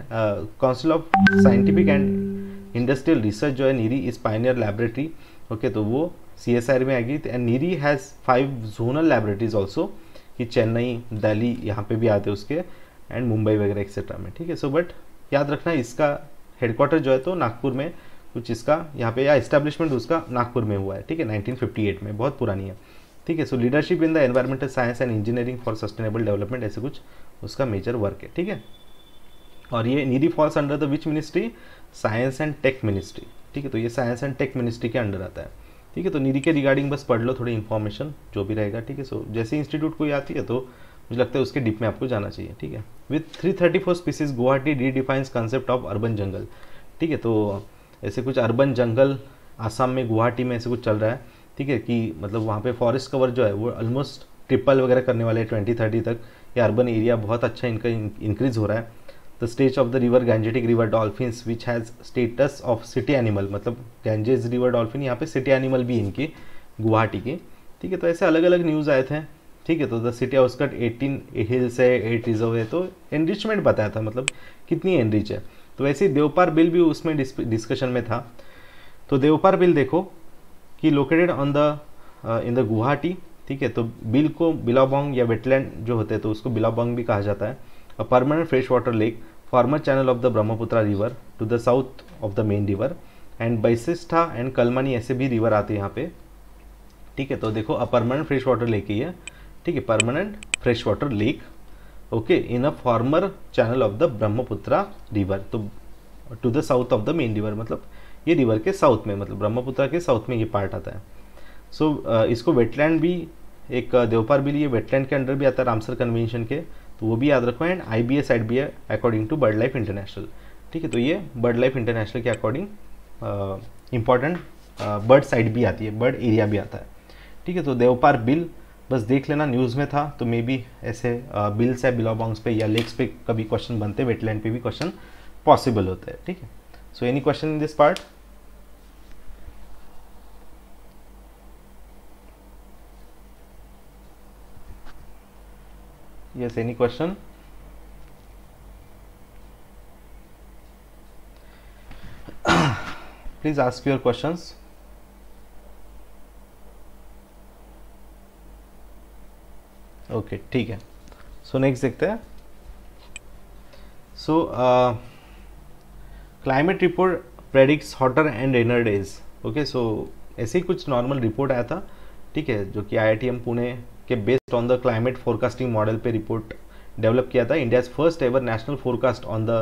council of scientific and industrial research जो है NEERI is pioneer laboratory okay तो वो सी एस आर में आएगी and NEERI has five zonal laboratories also कि चेन्नई दिल्ली यहाँ पे भी आते उसके एंड मुंबई वगैरह एक्सेट्रा में ठीक है सो बट याद रखना इसका हेडक्वार्टर जो है तो नागपुर में कुछ इसका यहाँ पे या इस्टेब्लिशमेंट उसका नागपुर में हुआ है ठीक है 1958 में बहुत पुरानी है ठीक है so leadership in the environmental science and engineering for sustainable development ऐसे कुछ उसका मेजर वर्क है ठीक है और ये NIDHI falls under the which ministry science and tech ministry ठीक है तो ये साइंस एंड टेक मिनिस्ट्री के अंडर आता है ठीक है तो निधि के रिगार्डिंग बस पढ़ लो थोड़ी इन्फॉर्मेशन जो भी रहेगा ठीक है सो जैसे इंस्टीट्यूट कोई आती है तो मुझे लगता है उसके डिप में आपको जाना चाहिए ठीक है with three thirty four species Guwahati defines concept of urban jungle ठीक है तो ऐसे कुछ अर्बन जंगल आसाम में गुवाहाटी में ऐसे कुछ चल रहा है ठीक है कि मतलब वहाँ पे फॉरेस्ट कवर जो है वो ऑलमोस्ट ट्रिपल वगैरह करने वाले हैं ट्वेंटी थर्टी तक ये अर्बन एरिया बहुत अच्छा इनका इंक्रीज हो रहा है the stage of the river Gangetic river dolphin which has status of city animal मतलब गैंजेज रिवर डॉल्फिन यहाँ पे सिटी एनिमल भी इनके गुवाहाटी के ठीक है तो ऐसे अलग अलग न्यूज़ आए थे ठीक है तो द सिटी उसका एटीन हिल्स है एट रिजर्व है तो एनरिचमेंट बताया था मतलब कितनी एनरिच है तो वैसे ही देवपार बिल भी उसमें डिस्कशन में था तो देवपार बिल देखो कि located on the in the Guwahati ठीक है तो बिल को बिलाबोंग या वेटलैंड जो होते हैं तो उसको बिलाबोंग भी कहा जाता है a permanent fresh water lake former channel of the Brahmaputra river to the south of the main river and Basistha and Kalmani ऐसे भी river आते हैं यहाँ पे ठीक है तो देखो a permanent fresh water lake ही है ठीक है permanent fresh water lake okay in a former channel of the Brahmaputra river तो to the south of the main river मतलब ये रिवर के साउथ में मतलब ब्रह्मपुत्रा के साउथ में ये पार्ट आता है सो so, uh, इसको वेटलैंड भी एक uh, देवपार भी लिए वेटलैंड के अंडर भी आता है रामसर कन्वेंशन के तो वो भी याद रखो एंड आई बी एस एड B according to BirdLife international ठीक है तो ये बर्ड लाइफ इंटरनेशनल के अकॉर्डिंग इंपॉर्टेंट बर्ड साइड भी आती है बर्ड एरिया भी आता है ठीक है तो देवपार बिल बस देख लेना न्यूज़ में था तो मे बी ऐसे बिल्स है बॉन्ग्स पे या लेक्स पे कभी क्वेश्चन बनते हैं वेटलैंड पे भी क्वेश्चन पॉसिबल होता है ठीक है so any question in this part yes any question please ask your questions okay okay, ठीक है सो नेक्स्ट देखते हैं so climate report predicts hotter and rainier days okay so ऐसे ही कुछ नॉर्मल रिपोर्ट आया था ठीक है जो कि आई पुणे के based on the climate forecasting model पे रिपोर्ट डेवलप किया था India first ever national forecast on the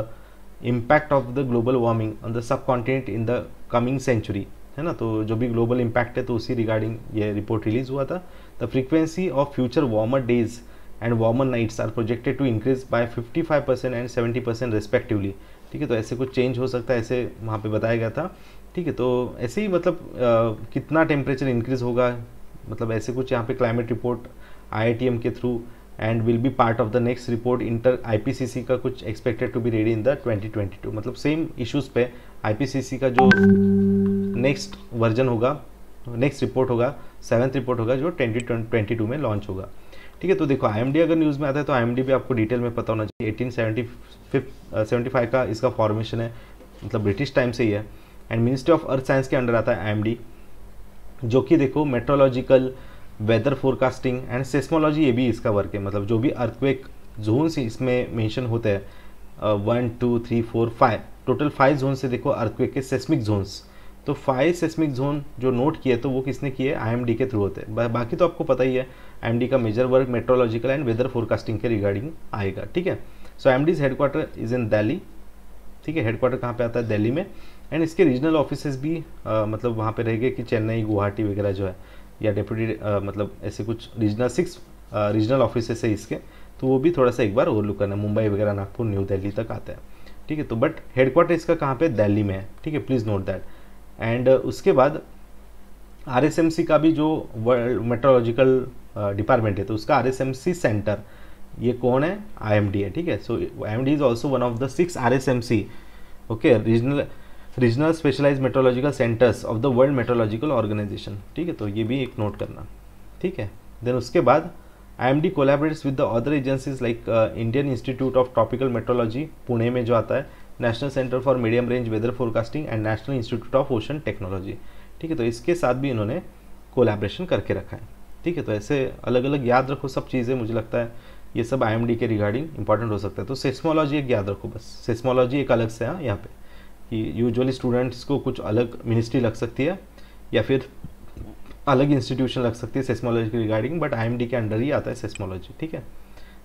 impact of the global warming on the subcontinent in the coming century है ना तो जो भी ग्लोबल इम्पैक्ट है तो उसी रिगार्डिंग ये रिपोर्ट रिलीज हुआ था the frequency of future warmer days and warmer nights are projected to increase by fifty five percent and seventy percent respectively ठीक है तो ऐसे कुछ चेंज हो सकता है ऐसे वहाँ पर बताया गया था ठीक है तो ऐसे ही मतलब आ, कितना टेम्परेचर इंक्रीज होगा मतलब ऐसे कुछ यहाँ पे क्लाइमेट रिपोर्ट IITM के through and will be part of the next report inter IPCC का कुछ expected to be ready in the 2022 मतलब सेम इश्यूज पे आईपीसीसी का जो नेक्स्ट वर्जन होगा नेक्स्ट रिपोर्ट होगा सेवन्थ रिपोर्ट होगा जो ट्वेंटी ट्वेंटी टू में लॉन्च होगा ठीक है तो देखो आई अगर न्यूज़ में आता है तो आई भी आपको डिटेल में पता होना चाहिए एटीन सेवेंटी फाइव का इसका फॉर्मेशन है मतलब ब्रिटिश टाइम से ही है and ministry of earth science के अंडर आता है आई जो कि देखो meteorological weather forecasting and seismology ये भी इसका वर्क है मतलब जो भी अर्थक्वेक जोन्स इसमें मेंशन होते हैं one two three four five total five zone से देखो अर्थक्वेक के सेस्मिक जोन्स तो फाइव सेस्मिक जोन जो नोट किए तो वो किसने किए आई के थ्रू होते हैं बाकी तो आपको पता ही है आई का major work meteorological and weather forecasting के रिगार्डिंग आएगा ठीक है so I M headquarter is in Delhi ठीक है हेडक्वार्टर कहाँ पे आता है दिल्ली में एंड इसके रीजनल ऑफिसेज भी आ, मतलब वहाँ पे रहेंगे कि चेन्नई गुवाहाटी वगैरह जो है या डेप्यूटी मतलब ऐसे कुछ रीजनल सिक्स रीजनल ऑफिस है इसके तो वो भी थोड़ा सा एक बार ओवरलुक करना है मुंबई वगैरह नागपुर न्यू दिल्ली तक आता है ठीक है तो बट हेडक्वार्टर इसका कहाँ पे दिल्ली में है ठीक है प्लीज़ नोट दैट एंड उसके बाद आर का भी जो वर्ल्ड मेट्रोलॉजिकल डिपार्टमेंट है तो उसका आर सेंटर ये कौन है आई है ठीक है so I M D is also one of the six R okay regional regional specialise meteorological centres of the world meteorological organisation ठीक है तो ये भी एक नोट करना ठीक है देन उसके बाद I M D collaborates with the other agencies like Indian institute of tropical meteorology Pune में जो आता है national centre for medium range weather forecasting and national institute of ocean technology ठीक है तो इसके साथ भी इन्होंने कोलेब्रेशन करके रखा है ठीक है तो ऐसे अलग अलग याद रखो सब चीज़ें मुझे लगता है ये सब आई के रिगार्डिंग इंपॉर्टेंट हो सकता है तो सेस्मोलॉजी एक याद रखो बस सेस्मोलॉजी एक अलग से है हाँ, यहाँ पे कि यूजुअली स्टूडेंट्स को कुछ अलग मिनिस्ट्री लग सकती है या फिर अलग इंस्टीट्यूशन लग सकती है सेस्मोलॉजी के रिगार्डिंग बट आई के अंडर ही आता है सेस्मोलॉजी ठीक है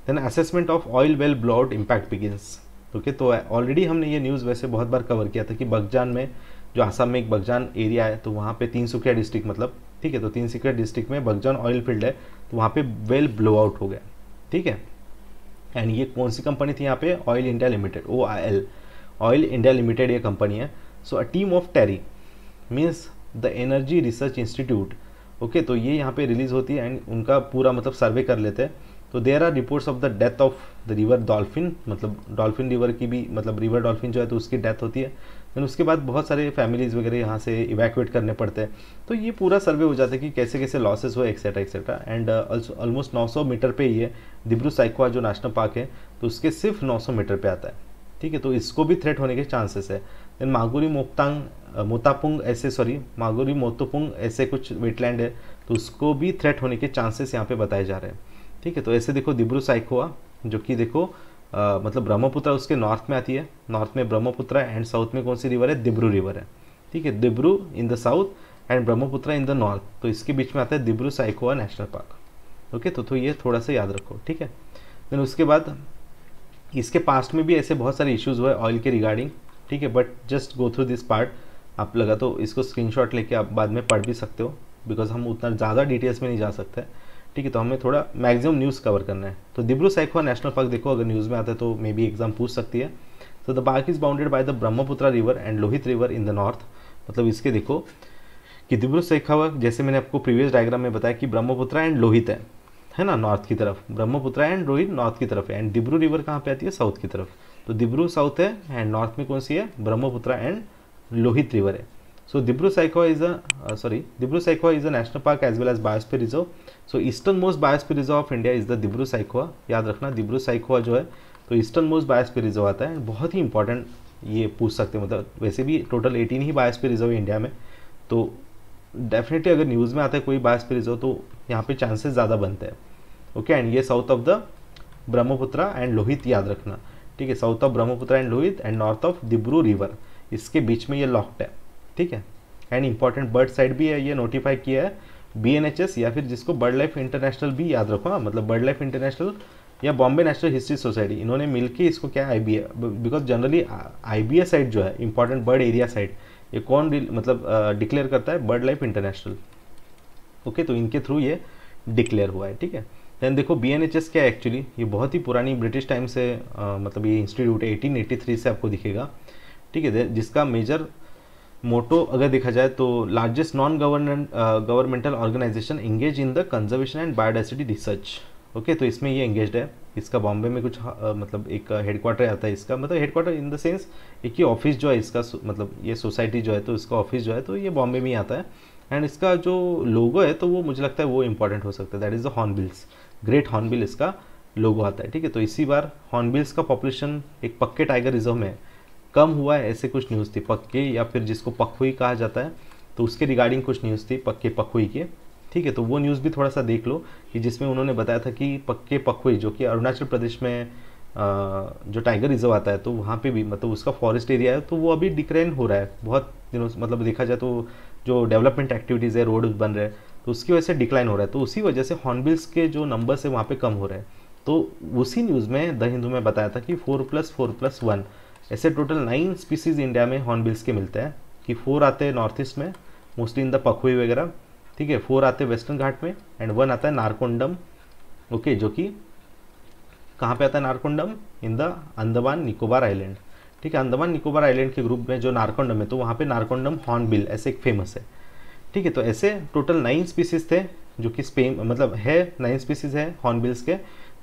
then assessment of oil well blowout impact begins okay तो ऑलरेडी हमने ये न्यूज़ वैसे बहुत बार कवर किया था कि बगजान में जो आसाम में एक बगजान एरिया है तो वहाँ पे तीन सुखिया डिस्ट्रिक्ट मतलब ठीक है तो तीन सुखिया डिस्ट्रिक्ट में बगजान ऑयल फील्ड है तो वहाँ पे वेल ब्लो आउट हो गया ठीक है एंड ये कौन सी कंपनी थी यहाँ पे oil India limited O I L oil India limited ये कंपनी है so a team of TERI means the energy research institute okay तो ये यहाँ पे रिलीज होती है एंड उनका पूरा मतलब सर्वे कर लेते हैं तो there are reports of the death of the river dolphin मतलब डॉल्फिन रिवर की भी मतलब रिवर डॉल्फिन जो है तो उसकी डेथ होती है देन उसके बाद बहुत सारे फैमिलीज वगैरह यहाँ से इवैक्यूएट करने पड़ते हैं तो ये पूरा सर्वे हो जाता है कि कैसे कैसे लॉसेस हुए etcetera etcetera and almost 900 metre पे ही है दिब्रू साइकवा जो नेशनल पार्क है तो उसके सिर्फ 900 मीटर पे आता है ठीक है तो इसको भी थ्रेट होने के चांसेस है देन मागुरी मोक्तांग मोतापुंग ऐसे सॉरी मागुरी मोतोपुंग ऐसे कुछ वेटलैंड है तो उसको भी थ्रेट होने के चांसेस यहाँ पे बताए जा रहे हैं ठीक है तो ऐसे देखो दिब्रू साइकोआ जो कि देखो आ, मतलब ब्रह्मपुत्र उसके नॉर्थ में आती है नॉर्थ में ब्रह्मपुत्र एंड साउथ में कौन सी रिवर है दिब्रू रिवर है ठीक है Dibru in the south and Brahmaputra in the north तो इसके बीच में आता है Dibru Saikhowa national park okay तो, तो ये थोड़ा सा याद रखो ठीक है देन उसके बाद इसके पास्ट में भी ऐसे बहुत सारे इश्यूज हुए ऑयल के रिगार्डिंग ठीक है but just go through this part आप लगा तो इसको स्क्रीनशॉट लेके आप बाद में पढ़ भी सकते हो बिकॉज हम उतना ज़्यादा डिटेल्स में नहीं जा सकते ठीक है तो हमें थोड़ा मैक्सिमम न्यूज़ कवर करना है तो दिब्रू साइकवा नेशनल पार्क देखो अगर न्यूज़ में आता है तो मे बी एग्जाम पूछ सकती है तो the park is bounded by the Brahmaputra river and Lohit river in the north मतलब इसके देखो कि दिब्रू सैखावा जैसे मैंने आपको प्रीवियस डायग्राम में बताया कि ब्रह्मपुत्रा एंड लोहित है है ना नॉर्थ की तरफ ब्रह्मपुत्र एंड रोहित नॉर्थ की तरफ है एंड डिब्रू रिवर कहाँ पे आती है साउथ की तरफ तो डिब्रू साउथ है एंड नॉर्थ में कौन सी है ब्रह्मपुत्र एंड लोहित रिवर है so Dibru Saikhowa is a sorry Dibru Saikhowa is a national park as well as biosphere reserve so easternmost biosphere reserve of India is the Dibru Saikhowa याद रखना डिब्रू साइकवा जो है तो ईस्टर्न मोस्ट बायोस्फीयर रिजर्व आता है बहुत ही इंपॉर्टेंट ये पूछ सकते हैं मतलब वैसे भी टोटल एटीन ही बायोस्फीयर रिजर्व है इंडिया में तो डेफिनेटली अगर न्यूज़ में आता है कोई बायस फ्रीज हो तो यहाँ पे चांसेस ज़्यादा बनते हैं ओके एंड ये south of the Brahmaputra and Lohit याद रखना ठीक है south of Brahmaputra and Lohit and north of Dibru river इसके बीच में ये लॉक्ड है ठीक है एंड इंपॉर्टेंट बर्ड साइड भी है ये नोटिफाई किया है बी या फिर जिसको बर्ड लाइफ इंटरनेशनल भी याद रखो हाँ मतलब बर्ड लाइफ इंटरनेशनल या बॉम्बे नेशनल हिस्ट्री सोसाइटी इन्होंने मिलके इसको क्या I B because generally I site जो है इंपॉर्टेंट बर्ड एरिया साइट ये कौन मतलब डिक्लेयर करता है बर्ड लाइफ इंटरनेशनल ओके तो इनके थ्रू ये डिक्लेयर हुआ है ठीक है देन देखो बी क्या है एक्चुअली ये बहुत ही पुरानी ब्रिटिश टाइम से आ, मतलब ये इंस्टीट्यूट है 1883 से आपको दिखेगा ठीक है जिसका मेजर मोटो अगर देखा जाए तो largest non government governmental organisation engage in the conservation and biodiversity research okay तो इसमें ये इंगेज है इसका बॉम्बे में कुछ हाँ, मतलब एक हेडक्वार्टर आता है इसका मतलब हेडक्वार्टर इन द सेंस एक ही ऑफिस जो है इसका मतलब ये सोसाइटी जो है तो इसका ऑफिस जो है तो ये बॉम्बे में ही आता है एंड इसका जो लोगो है तो वो मुझे लगता है वो इंपॉर्टेंट हो सकता है that is the hornbills great hornbill इसका लोगो आता है ठीक है तो इसी बार हॉर्नबिल्स का पॉपुलेशन एक पक्के टाइगर रिजर्व में कम हुआ है ऐसे कुछ न्यूज़ थी पक्के या फिर जिसको पखुई कहा जाता है तो उसके रिगार्डिंग कुछ न्यूज़ थी पक्के पखुई के ठीक है तो वो न्यूज़ भी थोड़ा सा देख लो कि जिसमें उन्होंने बताया था कि पक्के पखुए जो कि अरुणाचल प्रदेश में जो टाइगर रिजर्व आता है तो वहाँ पे भी मतलब उसका फॉरेस्ट एरिया है तो वो अभी डिक्रेन हो रहा है बहुत दिनों मतलब देखा जाए तो जो डेवलपमेंट एक्टिविटीज़ है रोड बन रहे हैं तो उसकी वजह से डिक्लाइन हो रहा है तो उसी वजह से हॉर्नबिल्स के जो नंबर्स है वहाँ पर कम हो रहे हैं तो उसी न्यूज़ में द हिंदू में बताया था कि four plus four plus one ऐसे टोटल नाइन स्पीसीज इंडिया में हॉर्नबिल्स के मिलते हैं कि फोर आते हैं नॉर्थ ईस्ट में मोस्टली इन द पखुई वगैरह ठीक है फोर आते हैं वेस्टर्न घाट में एंड वन आता है नारकोंडम ओके जो कि कहाँ पे आता है Narcondam in the Andaman Nicobar island ठीक है अंदमान निकोबार आइलैंड के ग्रुप में जो नारकोंडम है तो वहाँ पे नारकोंडम हॉर्नबिल ऐसे एक फेमस है ठीक है तो ऐसे टोटल नाइन स्पीसीज थे जो कि स्पेन मतलब है नाइन स्पीसीज है हॉर्नबिल्स के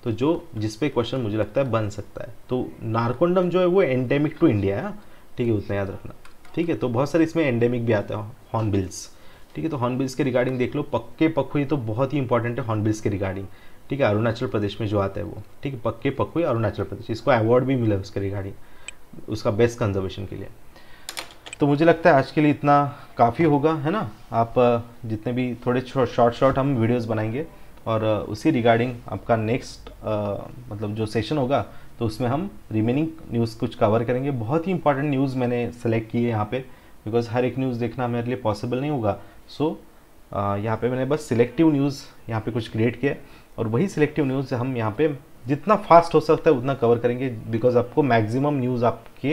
तो जो जिसपे क्वेश्चन मुझे लगता है बन सकता है तो नारकोंडम जो है वो एंडेमिक टू इंडिया है हाँ। ठीक है उतना याद रखना ठीक है तो बहुत सारे इसमें एंडेमिक भी आता है हॉर्नबिल्स ठीक है तो हॉर्नबिल्स के रिगार्डिंग देख लो पक्के पखुए तो बहुत ही इंपॉर्टेंट है हॉर्नबिल्स के रिगार्डिंग ठीक है अरुणाचल प्रदेश में जो आता है वो ठीक है पक्के पखुए अरुणाचल प्रदेश इसको अवार्ड भी मिला उसके रिगार्डिंग उसका बेस्ट कंजर्वेशन के लिए तो मुझे लगता है आज के लिए इतना काफ़ी होगा है ना आप जितने भी थोड़े शॉर्ट शॉर्ट हम वीडियोस बनाएंगे और उसी रिगार्डिंग आपका नेक्स्ट मतलब जो सेशन होगा तो उसमें हम रिमेनिंग न्यूज़ कुछ कवर करेंगे बहुत ही इंपॉर्टेंट न्यूज़ मैंने सेलेक्ट की है यहाँ पे बिकॉज़ हर एक न्यूज़ देखना मेरे लिए पॉसिबल नहीं होगा सो यहाँ पे मैंने बस सिलेक्टिव न्यूज़ यहाँ पे कुछ क्रिएट किया और वही सिलेक्टिव न्यूज़ हम यहाँ पे जितना फास्ट हो सकता है उतना कवर करेंगे बिकॉज आपको मैक्सिमम न्यूज़ आपके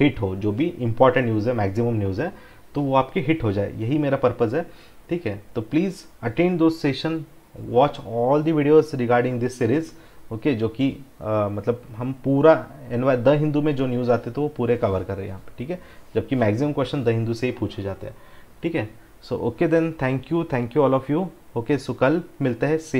हिट हो जो भी इंपॉर्टेंट न्यूज़ है मैक्सिमम न्यूज़ है तो वो आपके हिट हो जाए यही मेरा पर्पज़ है ठीक है तो प्लीज़ अटेंड दो session watch all the videos regarding this series okay जो कि मतलब हम पूरा एनवा द हिंदू में जो न्यूज़ आते थे तो वो पूरे कवर कर रहे हैं यहाँ पे ठीक है जबकि मैक्सिमम क्वेश्चन द हिंदू से ही पूछे जाते हैं ठीक है so okay then thank you thank you all of you okay so कल मिलते हैं